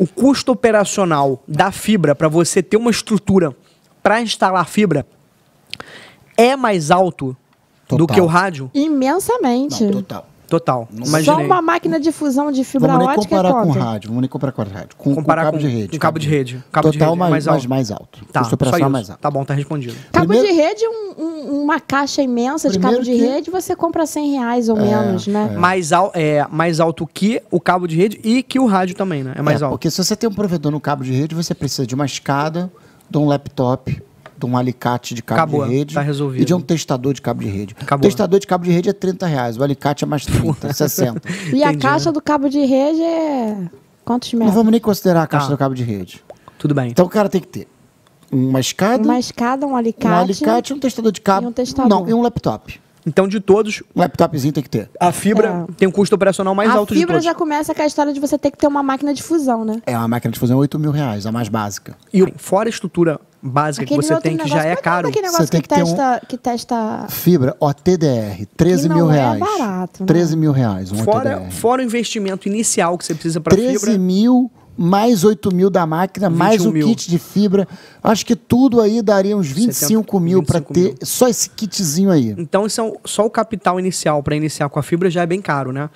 o custo operacional da fibra para você ter uma estrutura para instalar fibra é mais alto Total. do que o rádio? Imensamente. Não, total. Total. Só uma máquina de fusão de fibra vamos nem ótica é comparar com rádio, vamos nem comparar com rádio. Com, comparar com cabo de rede. Com cabo de rede. Cabo de Total rede, mais, mais, alto. mais alto. Tá, Custo só operacional mais alto. Tá bom, tá respondido. Cabo Primeiro- de rede, um- um- uma caixa imensa de cabo de rede, você compra 100 reais ou é, menos, né? É. Mais, al, é, mais alto que o cabo de rede e que o rádio também, né? É mais É, alto. Porque se você tem um provedor no cabo de rede, você precisa de uma escada, de um laptop, de um alicate de cabo Acabou, de rede. Tá resolvido. E de um testador de cabo de rede. Acabou. O testador de cabo de rede é 30 reais, o alicate é mais 30, 60. E Entendi, a caixa né? do cabo de rede é quantos metros? Não vamos nem considerar a caixa tá. do cabo de rede. Tudo bem. Então o cara tem que ter uma escada. Uma escada, um alicate. Um alicate, um testador de cabo. E um testador. Não, e um laptop. Então, de todos. Um laptopzinho tem que ter. A fibra é. tem um custo operacional mais a alto de todos. A fibra já começa com a história de você ter que ter uma máquina de fusão, né? É, uma máquina de fusão é 8 mil reais, a mais básica. E fora a estrutura básica aquele que você tem, que já é caro. Aquele você tem que, que, testa, um... que testa... Fibra, ó, TDR, 13 é né? mil reais. É barato. Né? 13 mil reais um fora, OTDR. Fora o investimento inicial que você precisa para fibra. 13 mil mais 8 mil da máquina, mais um mil. kit de fibra. Acho que tudo aí daria uns 25 70, mil para ter só esse kitzinho aí. Então, isso é só o capital inicial para iniciar com a fibra já é bem caro, né?